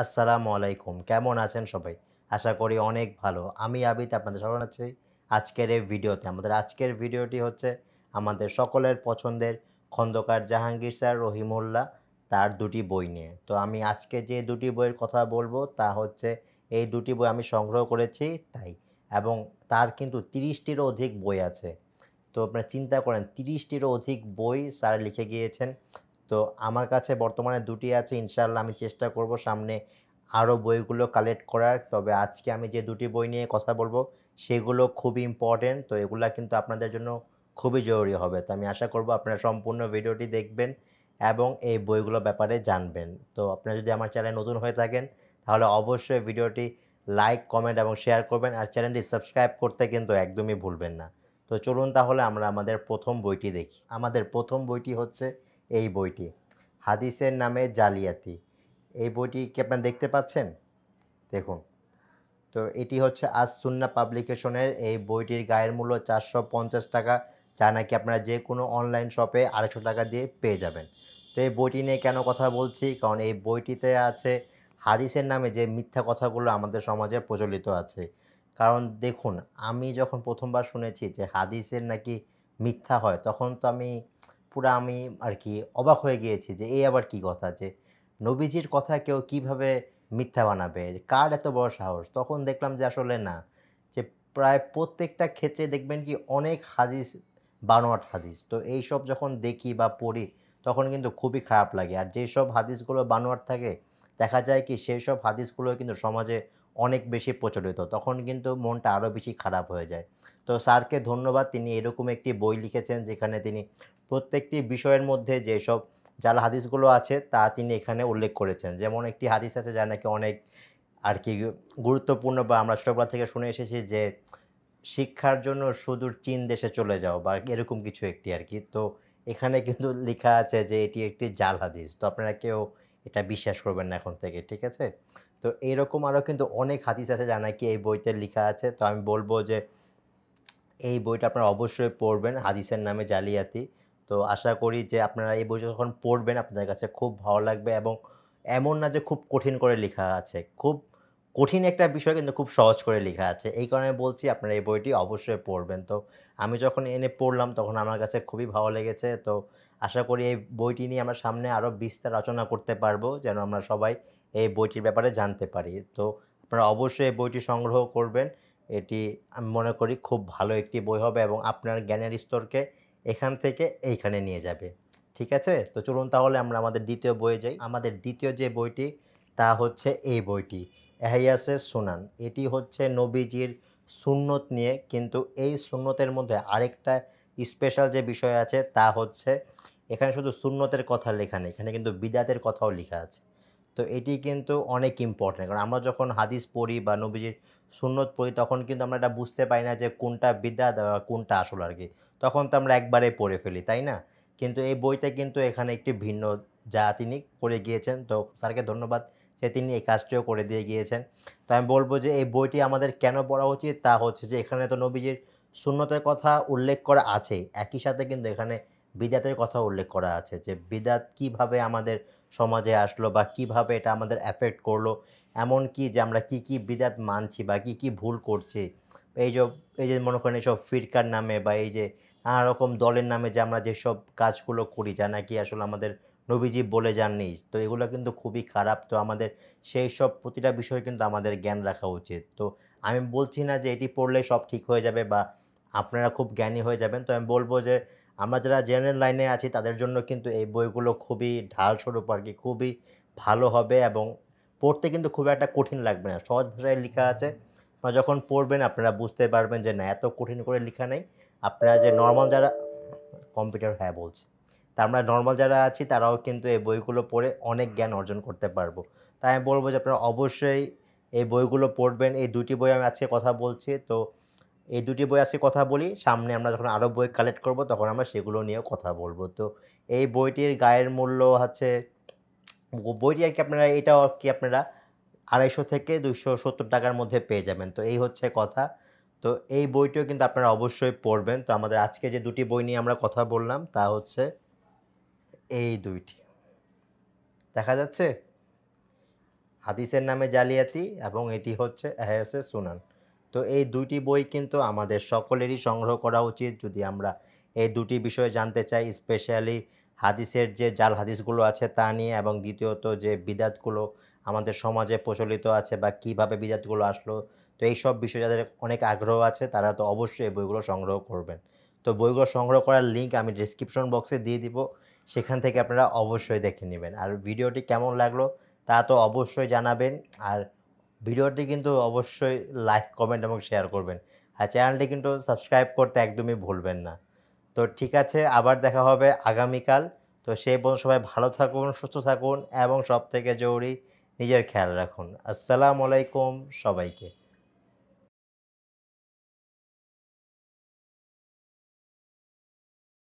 আসসালামু আলাইকুম কেমন আছেন সবাই আশা করি অনেক ভালো আমি আবিদ আপনাদের জানাচ্ছি আজকের এই ভিডিওতে আমাদের আজকের ভিডিওটি হচ্ছে আমাদের সকলের পছন্দের খন্দকার জাহাঙ্গীর স্যার রহিমুল্লাহ তার দুটি বই নিয়ে তো আমি আজকে যে দুটি বইয়ের কথা বলবো তা হচ্ছে এই দুটি বই আমি সংগ্রহ করেছি তাই এবং তার কিন্তু তিরিশটিরও অধিক বই আছে তো আপনারা চিন্তা করেন তিরিশটিরও অধিক বই স্যার লিখে গিয়েছেন তো আমার কাছে বর্তমানে দুটি আছে ইনশাল্লাহ আমি চেষ্টা করব সামনে আরও বইগুলো কালেক্ট করার তবে আজকে আমি যে দুটি বই নিয়ে কথা বলবো সেগুলো খুব ইম্পর্টেন্ট তো এগুলো কিন্তু আপনাদের জন্য খুবই জরুরি হবে তো আমি আশা করব আপনারা সম্পূর্ণ ভিডিওটি দেখবেন এবং এই বইগুলো ব্যাপারে জানবেন তো আপনারা যদি আমার চ্যানেল নতুন হয়ে থাকেন তাহলে অবশ্যই ভিডিওটি লাইক কমেন্ট এবং শেয়ার করবেন আর চ্যানেলটি সাবস্ক্রাইব করতে কিন্তু একদমই ভুলবেন না তো চলুন তাহলে আমরা আমাদের প্রথম বইটি দেখি আমাদের প্রথম বইটি হচ্ছে এই বইটি হাদিসের নামে জালিয়াতি এই বইটি কি আপনারা দেখতে পাচ্ছেন দেখুন তো এটি হচ্ছে আজ সুন্না পাবলিকেশনের এই বইটির গায়ের মূল্য চারশো পঞ্চাশ টাকা যা নাকি আপনারা যে কোনো অনলাইন শপে আড়াইশো টাকা দিয়ে পেয়ে যাবেন তো এই বইটি নিয়ে কেন কথা বলছি কারণ এই বইটিতে আছে হাদিসের নামে যে মিথ্যা কথাগুলো আমাদের সমাজে প্রচলিত আছে কারণ দেখুন আমি যখন প্রথমবার শুনেছি যে হাদিসের নাকি মিথ্যা হয় তখন তো আমি পুরো আমি আর কি অবাক হয়ে গিয়েছি যে এই আবার কি কথা যে নবীজির কথা কেউ কিভাবে মিথ্যা বানাবে কার এত বড় সাহস তখন দেখলাম যে আসলে না যে প্রায় প্রত্যেকটা ক্ষেত্রে দেখবেন কি অনেক হাদিস বানোয়াট হাদিস তো এইসব যখন দেখি বা পড়ি তখন কিন্তু খুবই খারাপ লাগে আর যেসব হাদিসগুলো বানোয়াট থাকে দেখা যায় কি সেই সব হাদিসগুলো কিন্তু সমাজে অনেক বেশি প্রচলিত তখন কিন্তু মনটা আরও বেশি খারাপ হয়ে যায় তো স্যারকে ধন্যবাদ তিনি এরকম একটি বই লিখেছেন যেখানে তিনি প্রত্যেকটি বিষয়ের মধ্যে যেসব জাল হাদিসগুলো আছে তা তিনি এখানে উল্লেখ করেছেন যেমন একটি হাদিস আছে যা নাকি অনেক আর কি গুরুত্বপূর্ণ বা আমরা ছোটোবেলা থেকে শুনে এসেছি যে শিক্ষার জন্য সুদূর চীন দেশে চলে যাও বা এরকম কিছু একটি আর কি তো এখানে কিন্তু লেখা আছে যে এটি একটি জাল হাদিস তো আপনারা কেউ এটা বিশ্বাস করবেন না এখন থেকে ঠিক আছে তো এরকম আরও কিন্তু অনেক হাদিস আছে যা নাকি এই বইতে লেখা আছে তো আমি বলবো যে এই বইটা আপনারা অবশ্যই পড়বেন হাদিসের নামে জালিয়াতি তো আশা করি যে আপনারা এই বইটা যখন পড়বেন আপনাদের কাছে খুব ভালো লাগবে এবং এমন না যে খুব কঠিন করে লেখা আছে খুব কঠিন একটা বিষয় কিন্তু খুব সহজ করে লেখা আছে এই কারণে বলছি আপনারা এই বইটি অবশ্যই পড়বেন তো আমি যখন এনে পড়লাম তখন আমার কাছে খুবই ভালো লেগেছে তো আশা করি এই বইটি নিয়ে আমরা সামনে আরও বিস্তার রচনা করতে পারবো যেন আমরা সবাই এই বইটির ব্যাপারে জানতে পারি তো আপনারা অবশ্যই এই বইটি সংগ্রহ করবেন এটি আমি মনে করি খুব ভালো একটি বই হবে এবং আপনার জ্ঞানের স্তরকে এখান থেকে এইখানে নিয়ে যাবে ঠিক আছে তো চলুন তাহলে আমরা আমাদের দ্বিতীয় বইয়ে যাই আমাদের দ্বিতীয় যে বইটি তা হচ্ছে এই বইটি এহাইয়াসের সুনান এটি হচ্ছে নবীজির সুন্নত নিয়ে কিন্তু এই সুন্নতের মধ্যে আরেকটা স্পেশাল যে বিষয় আছে তা হচ্ছে এখানে শুধু সুন্নতের কথা লেখা নেই এখানে কিন্তু বিদাতের কথাও লেখা আছে তো এটি কিন্তু অনেক ইম্পর্ট্যান্ট কারণ আমরা যখন হাদিস পড়ি বা নবীজির সুন্নত পড়ি তখন কিন্তু আমরা এটা বুঝতে পারি না যে কোনটা বিদ্যা কোনটা আসল আর কি তখন তো আমরা একবারে পড়ে ফেলি তাই না কিন্তু এই বইটা কিন্তু এখানে একটি ভিন্ন যা তিনি করে গিয়েছেন তো স্যারকে ধন্যবাদ যে তিনি এই কাজটিও করে দিয়ে গিয়েছেন তো আমি বলবো যে এই বইটি আমাদের কেন পড়া উচিত তা হচ্ছে যে এখানে তো নবীজির শূন্যতার কথা উল্লেখ করা আছে একই সাথে কিন্তু এখানে বিদাতের কথা উল্লেখ করা আছে যে বিদাত কিভাবে আমাদের সমাজে আসলো বা কিভাবে এটা আমাদের অ্যাফেক্ট করলো এমন কি যে আমরা কি কি বিদাত মানছি বা কি কি ভুল করছি এই যে এই যে মনে করেন এইসব ফিরকার নামে বা এই যে নানা রকম দলের নামে যে আমরা যেসব কাজগুলো করি যা নাকি আসলে আমাদের নবীজি বলে যাননি তো এগুলো কিন্তু খুবই খারাপ তো আমাদের সেই সব প্রতিটা বিষয় কিন্তু আমাদের জ্ঞান রাখা উচিত তো আমি বলছি না যে এটি পড়লে সব ঠিক হয়ে যাবে বা আপনারা খুব জ্ঞানী হয়ে যাবেন তো আমি বলবো যে আমরা যারা জেনারেল লাইনে আছি তাদের জন্য কিন্তু এই বইগুলো খুবই ঢালস্বরূপ আর কি খুবই ভালো হবে এবং পড়তে কিন্তু খুব একটা কঠিন লাগবে না সহজ ভাষায় লেখা আছে আপনারা যখন পড়বেন আপনারা বুঝতে পারবেন যে না এত কঠিন করে লেখা নেই আপনারা যে নর্মাল যারা কম্পিউটার হ্যাঁ বলছে তা আমরা নর্মাল যারা আছি তারাও কিন্তু এই বইগুলো পড়ে অনেক জ্ঞান অর্জন করতে পারবো তাই আমি বলবো যে আপনারা অবশ্যই এই বইগুলো পড়বেন এই দুটি বই আমি আজকে কথা বলছি তো এই দুটি বই আজকে কথা বলি সামনে আমরা যখন আরও বই কালেক্ট করব তখন আমরা সেগুলো নিয়েও কথা বলবো তো এই বইটির গায়ের মূল্য হচ্ছে বইটি আর কি আপনারা আর কি আপনারা আড়াইশো থেকে দুশো সত্তর টাকার মধ্যে পেয়ে যাবেন তো এই হচ্ছে কথা তো এই বইটিও কিন্তু আপনারা অবশ্যই পড়বেন তো আমাদের আজকে যে দুটি বই নিয়ে আমরা কথা বললাম তা হচ্ছে এই দুইটি দেখা যাচ্ছে হাদিসের নামে জালিয়াতি এবং এটি হচ্ছে এহেসে সুনান তো এই দুইটি বই কিন্তু আমাদের সকলেরই সংগ্রহ করা উচিত যদি আমরা এই দুটি বিষয় জানতে চাই স্পেশালি হাদিসের যে জাল হাদিসগুলো আছে তা নিয়ে এবং দ্বিতীয়ত যে বিদাতগুলো আমাদের সমাজে প্রচলিত আছে বা কিভাবে বিদাতগুলো আসলো তো এই সব বিষয়ে যাদের অনেক আগ্রহ আছে তারা তো অবশ্যই এই বইগুলো সংগ্রহ করবেন তো বইগুলো সংগ্রহ করার লিঙ্ক আমি ডিসক্রিপশন বক্সে দিয়ে দিব সেখান থেকে আপনারা অবশ্যই দেখে নেবেন আর ভিডিওটি কেমন লাগলো তা তো অবশ্যই জানাবেন আর ভিডিওটি কিন্তু অবশ্যই লাইক কমেন্ট এবং শেয়ার করবেন আর চ্যানেলটি কিন্তু সাবস্ক্রাইব করতে একদমই ভুলবেন না তো ঠিক আছে আবার দেখা হবে আগামীকাল তো সেই পর্যন্ত সবাই ভালো থাকুন সুস্থ থাকুন এবং সব থেকে জরুরি নিজের খেয়াল রাখুন আসসালামু আলাইকুম সবাইকে